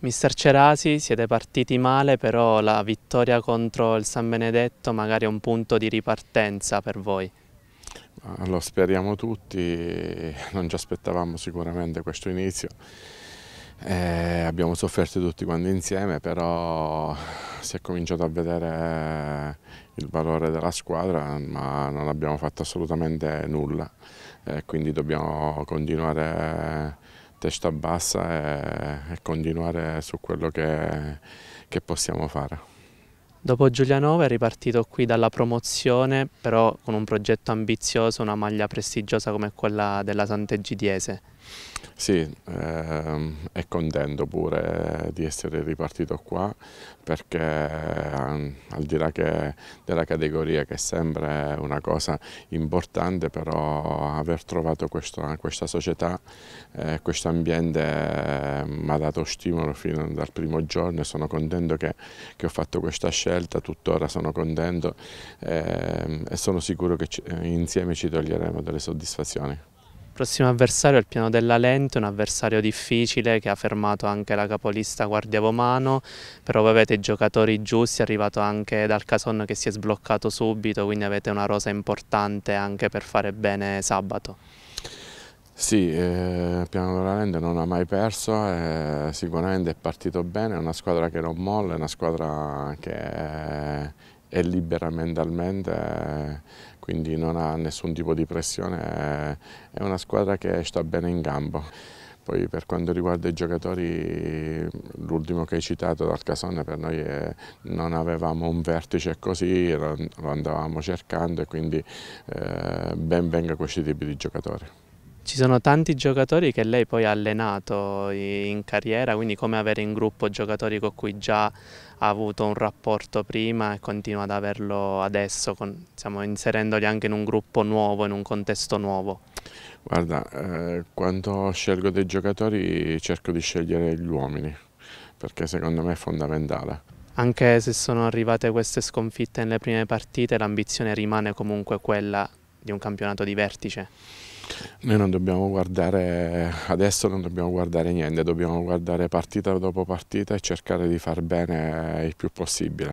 Mister Cerasi, siete partiti male, però la vittoria contro il San Benedetto magari è un punto di ripartenza per voi. Lo speriamo tutti, non ci aspettavamo sicuramente questo inizio. Eh, abbiamo sofferto tutti quanti insieme, però si è cominciato a vedere il valore della squadra, ma non abbiamo fatto assolutamente nulla. Eh, quindi dobbiamo continuare testa bassa e, e continuare su quello che, che possiamo fare. Dopo Giulianova è ripartito qui dalla promozione, però con un progetto ambizioso, una maglia prestigiosa come quella della Sant'Egidiese. Sì, ehm, è contento pure di essere ripartito qua perché ehm, al di là della categoria che è sempre una cosa importante però aver trovato questa, questa società, eh, questo ambiente eh, mi ha dato stimolo fino dal primo giorno e sono contento che, che, ho fatto questa scelta, tuttora sono contento ehm, e sono sicuro che insieme ci toglieremo delle soddisfazioni prossimo avversario è il piano della Lente, un avversario difficile che ha fermato anche la capolista Guardia Vomano, però voi avete i giocatori giusti, è arrivato anche dal Cason che si è sbloccato subito, quindi avete una rosa importante anche per fare bene sabato. Sì, eh, Piano della Lente non ha mai perso, eh, sicuramente è partito bene, è una squadra che non molla, è una squadra che... Eh, è libera mentalmente, eh, quindi non ha nessun tipo di pressione, eh, è una squadra che sta bene in campo. Poi per quanto riguarda i giocatori, l'ultimo che hai citato dal Casone per noi è, non avevamo un vertice così, lo andavamo cercando e quindi eh, ben venga questi tipi di giocatori. Ci sono tanti giocatori che lei poi ha allenato in carriera, quindi come avere in gruppo giocatori con cui già ha avuto un rapporto prima e continua ad averlo adesso, con, diciamo, inserendoli anche in un gruppo nuovo, in un contesto nuovo? Guarda, eh, quando scelgo dei giocatori cerco di scegliere gli uomini, perché secondo me è fondamentale. Anche se sono arrivate queste sconfitte nelle prime partite, l'ambizione rimane comunque quella di un campionato di vertice? Noi non dobbiamo guardare, adesso non dobbiamo guardare niente, dobbiamo guardare partita dopo partita e cercare di far bene il più possibile.